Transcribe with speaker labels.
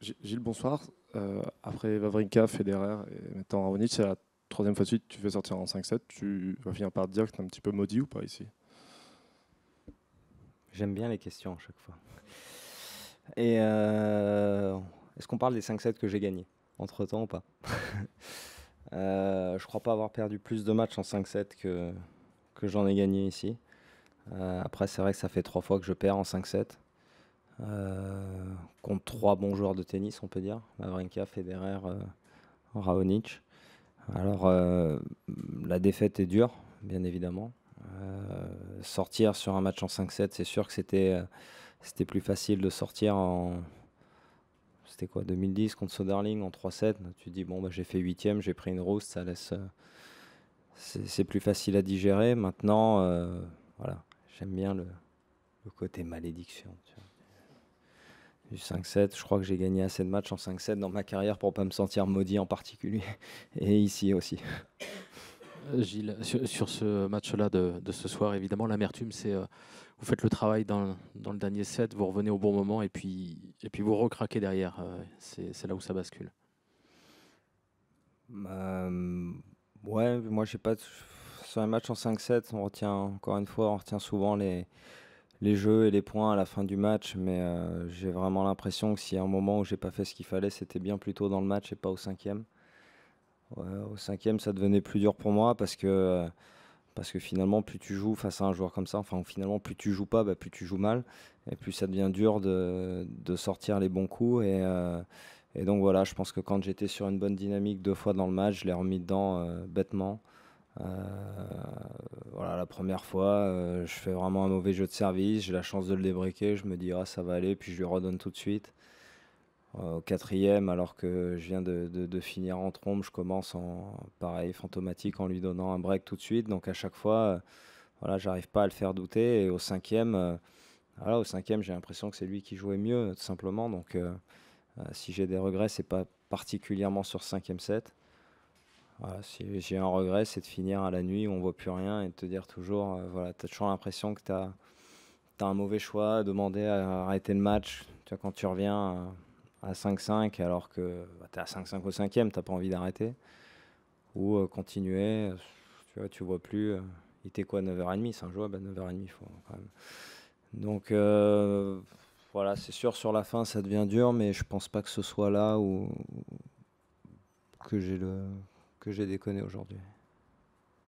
Speaker 1: Gilles, bonsoir. Euh, après Vavrinka, Federer et maintenant Raonic, c'est la troisième fois de suite que tu fais sortir en 5-7. Tu vas finir par te dire que tu es un petit peu maudit ou pas ici J'aime bien les questions à chaque fois. Et euh, est-ce qu'on parle des 5-7 que j'ai gagnés entre temps ou pas euh, Je crois pas avoir perdu plus de matchs en 5-7 que, que j'en ai gagné ici. Euh, après, c'est vrai que ça fait trois fois que je perds en 5-7. Euh, contre trois bons joueurs de tennis, on peut dire, Mavrinka, Federer, euh, Raonic. Alors, euh, la défaite est dure, bien évidemment. sortir sur un match en 5-7, c'est sûr que c'était plus facile de sortir en. C'était quoi 2010 contre Soderling en 3-7. Tu dis, bon, bah, j'ai fait huitième, j'ai pris une rousse, ça laisse. C'est plus facile à digérer. Maintenant, voilà, j'aime bien le, côté malédiction du 5-7. Je crois que j'ai gagné assez de matchs en 5-7 dans ma carrière pour ne pas me sentir maudit en particulier. Et ici aussi. Euh, Gilles, sur, ce match-là de, ce soir, évidemment, l'amertume, c'est euh, vous faites le travail dans, le dernier set, vous revenez au bon moment et puis, et puis vous recraquez derrière. Euh, c'est là où ça bascule. ouais, moi, j'ai pas. Sur un match en 5-7, on retient, encore une fois, on retient souvent les, les jeux et les points à la fin du match, mais euh, j'ai vraiment l'impression que s'il y a un moment où j'ai pas fait ce qu'il fallait, c'était bien plus tôt dans le match et pas au cinquième. au cinquième, ça devenait plus dur pour moi parce que, euh, parce que finalement, plus tu joues face à un joueur comme ça, enfin finalement, plus tu joues pas, bah, plus tu joues mal, et plus ça devient dur de, sortir les bons coups. Euh, et, donc voilà, je pense que quand j'étais sur une bonne dynamique deux fois dans le match, je l'ai remis dedans bêtement la première fois, euh, je fais vraiment un mauvais jeu de service, j'ai la chance de le débriquer, je me dis ah ça va aller, puis je lui redonne tout de suite. Euh, au quatrième, alors que je viens de, finir en trombe, je commence en pareil fantomatique en lui donnant un break tout de suite. Donc à chaque fois, euh, voilà, j'arrive pas à le faire douter. Et au cinquième, voilà, au cinquième, j'ai l'impression que c'est lui qui jouait mieux, tout simplement. Donc, si j'ai des regrets, c'est pas particulièrement sur cinquième set si j'ai un regret, c'est de finir à la nuit où on ne voit plus rien et de te dire toujours, euh, voilà, tu as toujours l'impression que tu as, un mauvais choix, demander à arrêter le match. Tu vois, quand tu reviens euh, à, 5-5, alors que bah, tu es à 5-5 au 5 tu n'as pas envie d'arrêter. Ou euh, continuer, tu vois, tu vois plus. il était quoi, 9h30 C'est un à 9h30, bah, faut, quand même. Donc voilà, c'est sûr, sur la fin, ça devient dur, mais je pense pas que ce soit là où que j'ai le que j'ai déconné aujourd'hui.